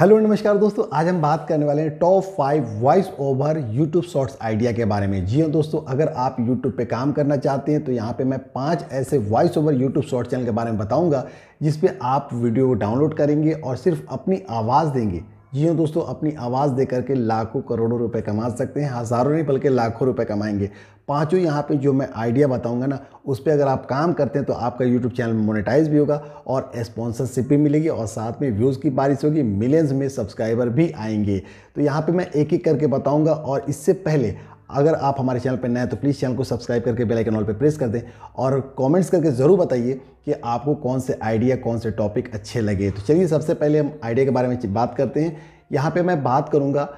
hello नमस्कार दोस्तों आज हम बात करने वाले हैं top five voice over YouTube shorts idea के बारे में जी हाँ दोस्तों अगर आप यूट्यूब पे काम करना चाहते हैं तो यहाँ पे मैं पांच ऐसे voice over YouTube short channel के बारे में बताऊंगा जिस पे आप वीडियो डाउनलोड करेंगे और सिर्फ अपनी आवाज़ देंगे जी हाँ दोस्तों अपनी आवाज़ दे करके लाखों करोड़ों रुपए कमा सकते हैं हज़ारों हाँ, नहीं बल्कि लाखों रुपए कमाएंगे पांचों यहाँ पे जो मैं आइडिया बताऊंगा ना उस पर अगर आप काम करते हैं तो आपका यूट्यूब चैनल मोनेटाइज भी होगा और स्पॉन्सरशिप भी मिलेगी और साथ में व्यूज़ की बारिश होगी मिलियंस में सब्सक्राइबर भी आएंगे तो यहाँ पर मैं एक एक करके बताऊँगा और इससे पहले अगर आप हमारे चैनल पर नए हैं तो प्लीज़ चैनल को सब्सक्राइब करके बेल आइकन ऑल पर प्रेस कर दें और कमेंट्स करके ज़रूर बताइए कि आपको कौन से आइडिया कौन से टॉपिक अच्छे लगे तो चलिए सबसे पहले हम आइडिया के बारे में बात करते हैं यहाँ पर मैं बात करूँगा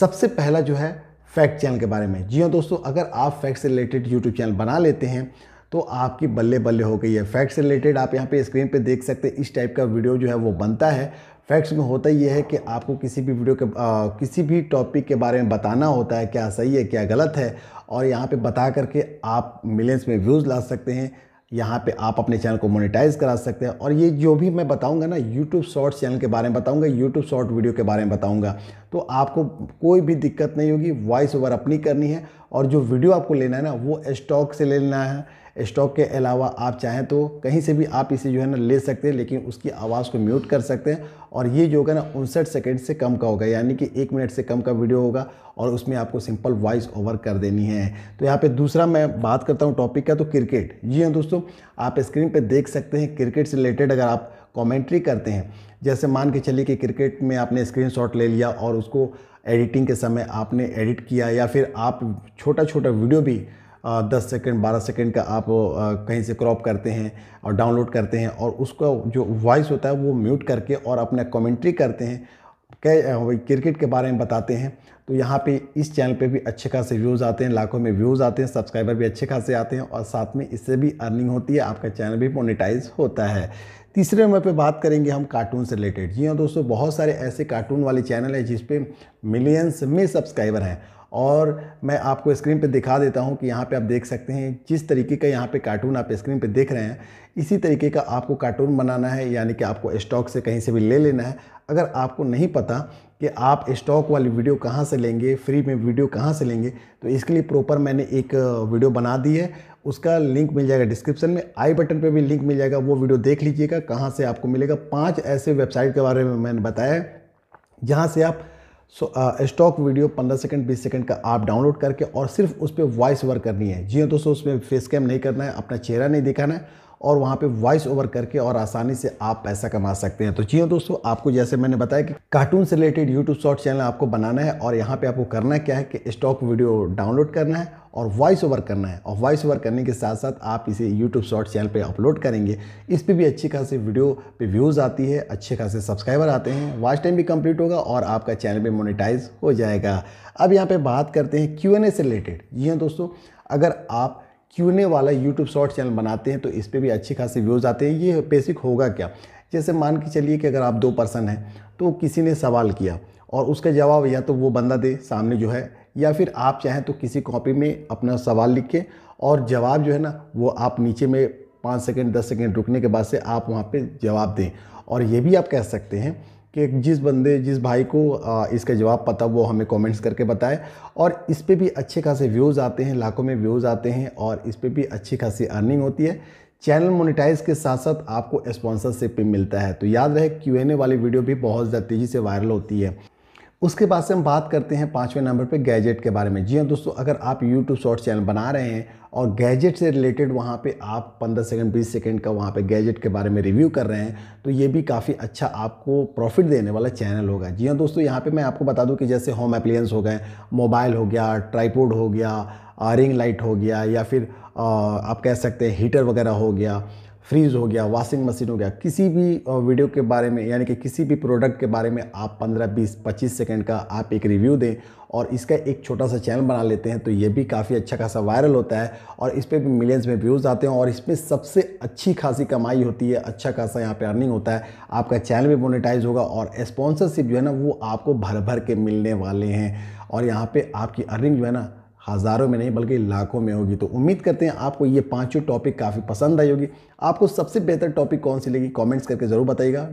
सबसे पहला जो है फैक्ट चैनल के बारे में जी हाँ दोस्तों अगर आप फैक्ट से रिलेटेड यूट्यूब चैनल बना लेते हैं तो आपकी बल्ले बल्ले हो गई है फैक्ट से रिलेटेड आप यहाँ पे स्क्रीन पे देख सकते हैं इस टाइप का वीडियो जो है वो बनता है फैक्ट्स में होता यह है कि आपको किसी भी वीडियो के आ, किसी भी टॉपिक के बारे में बताना होता है क्या सही है क्या गलत है और यहाँ पे बता करके आप मिलियंस में व्यूज़ ला सकते हैं यहाँ पे आप अपने चैनल को मोनेटाइज करा सकते हैं और ये जो भी मैं बताऊंगा ना यूट्यूब शॉर्ट्स चैनल के बारे में बताऊंगा यूट्यूब शॉर्ट वीडियो के बारे में बताऊंगा तो आपको कोई भी दिक्कत नहीं होगी वॉइस ओवर अपनी करनी है और जो वीडियो आपको लेना है ना वो स्टॉक से लेना है स्टॉक के अलावा आप चाहें तो कहीं से भी आप इसे जो है ना ले सकते हैं लेकिन उसकी आवाज़ को म्यूट कर सकते हैं और ये जो होगा ना उनसठ सेकेंड से कम का होगा यानी कि एक मिनट से कम का वीडियो होगा और उसमें आपको सिंपल वॉइस ओवर कर देनी है तो यहाँ पे दूसरा मैं बात करता हूँ टॉपिक का तो क्रिकेट जी हाँ दोस्तों आप स्क्रीन पे देख सकते हैं क्रिकेट से रिलेटेड अगर आप कमेंट्री करते हैं जैसे मान के चलिए कि क्रिकेट में आपने स्क्रीनशॉट ले लिया और उसको एडिटिंग के समय आपने एडिट किया या फिर आप छोटा छोटा वीडियो भी दस सेकेंड बारह सेकेंड का आप कहीं से क्रॉप करते हैं और डाउनलोड करते हैं और उसका जो वॉइस होता है वो म्यूट करके और अपना कमेंट्री करते हैं क्रिकेट के बारे में बताते हैं तो यहाँ पे इस चैनल पे भी अच्छे खासे व्यूज़ आते हैं लाखों में व्यूज़ आते हैं सब्सक्राइबर भी अच्छे खासे आते हैं और साथ में इससे भी अर्निंग होती है आपका चैनल भी मोनेटाइज होता है तीसरे नंबर पे बात करेंगे हम कार्टून से रिलेटेड जी हाँ दोस्तों बहुत सारे ऐसे कार्टून वाले चैनल हैं जिसपे मिलियंस में सब्सक्राइबर हैं और मैं आपको स्क्रीन पे दिखा देता हूँ कि यहाँ पे आप देख सकते हैं जिस तरीके का यहाँ पे कार्टून आप स्क्रीन पे देख रहे हैं इसी तरीके का आपको कार्टून बनाना है यानी कि आपको स्टॉक से कहीं से भी ले लेना है अगर आपको नहीं पता कि आप स्टॉक वाली वीडियो कहाँ से लेंगे फ्री में वीडियो कहाँ से लेंगे तो इसके लिए प्रॉपर मैंने एक वीडियो बना दी है उसका लिंक मिल जाएगा डिस्क्रिप्शन में आई बटन पर भी लिंक मिल जाएगा वो वीडियो देख लीजिएगा कहाँ से आपको मिलेगा पाँच ऐसे वेबसाइट के बारे में मैंने बताया जहाँ से आप so stock video 15 second 20 second का आप डाउनलोड करके और सिर्फ उस पर वॉइस ओवर करनी है जी हाँ दोस्तों उसमें फेस कैम नहीं करना है अपना चेहरा नहीं दिखाना है और वहाँ पे वॉइस ओवर करके और आसानी से आप पैसा कमा सकते हैं तो जी हाँ दोस्तों आपको जैसे मैंने बताया कि कार्टून से रिलेटेड यूट्यूब शॉर्ट चैनल आपको बनाना है और यहाँ पे आपको करना क्या है कि स्टॉक वीडियो डाउनलोड करना है और वॉइस ओवर करना है और वॉइस ओवर करने के साथ साथ आप इसे यूट्यूब शॉर्ट चैनल पर अपलोड करेंगे इस पर भी अच्छी खासी वीडियो पे व्यूज़ आती है अच्छे खासे सब्सक्राइबर आते हैं वॉच टाइम भी कंप्लीट होगा और आपका चैनल भी मोनिटाइज हो जाएगा अब यहाँ पर बात करते हैं क्यू से रिलेटेड जी हाँ दोस्तों अगर आप ए वाला यूट्यूब शॉर्ट चैनल बनाते हैं तो इस पर भी अच्छी खासी व्यूज़ आते हैं ये बेसिक होगा क्या जैसे मान के चलिए कि अगर आप दो पर्सन हैं तो किसी ने सवाल किया और उसका जवाब या तो वो बंदा दे सामने जो है या फिर आप चाहें तो किसी कॉपी में अपना सवाल लिखें और जवाब जो है ना वो आप नीचे में पाँच सेकेंड दस सेकेंड रुकने के बाद से आप वहाँ पर जवाब दें और ये भी आप कह सकते हैं कि जिस बंदे जिस भाई को इसका जवाब पता वो हमें कमेंट्स करके बताए और इस पर भी अच्छे खासे व्यूज़ आते हैं लाखों में व्यूज़ आते हैं और इस पर भी अच्छी खासी अर्निंग होती है चैनल मोनेटाइज के साथ साथ आपको स्पॉन्सरशिप भी मिलता है तो याद रहे क्यू वाली वीडियो भी बहुत ज़्यादा तेज़ी से वायरल होती है उसके बाद से हम बात करते हैं पाँचवें नंबर पे गैजेट के बारे में जी हाँ दोस्तों अगर आप यूट्यूब शॉर्ट्स चैनल बना रहे हैं और गैजेट से रिलेटेड वहाँ पे आप 15 सेकंड 20 सेकंड का वहाँ पे गैजेट के बारे में रिव्यू कर रहे हैं तो ये भी काफ़ी अच्छा आपको प्रॉफिट देने वाला चैनल होगा जी हाँ दोस्तों यहाँ पे मैं आपको बता दूँ कि जैसे होम अप्लियंस हो गए मोबाइल हो गया ट्राईपोड हो गया रिंग लाइट हो गया या फिर आप कह सकते हैं हीटर वगैरह हो गया फ्रीज़ हो गया वॉशिंग मशीन हो गया किसी भी वीडियो के बारे में यानी कि किसी भी प्रोडक्ट के बारे में आप 15, 20, 25 सेकंड का आप एक रिव्यू दें और इसका एक छोटा सा चैनल बना लेते हैं तो ये भी काफ़ी अच्छा खासा वायरल होता है और इस पर भी मिलियंस में व्यूज़ आते हैं और इसमें सबसे अच्छी खासी कमाई होती है अच्छा खासा यहाँ पर अर्निंग होता है आपका चैनल भी मोनिटाइज होगा और स्पॉन्सरशिप जो है ना वो आपको भर भर के मिलने वाले हैं और यहाँ पर आपकी अर्निंग जो है ना हज़ारों में नहीं बल्कि लाखों में होगी तो उम्मीद करते हैं आपको ये पांचों टॉपिक काफ़ी पसंद आई होगी आपको सबसे बेहतर टॉपिक कौन सी लगी कमेंट्स करके ज़रूर बताइएगा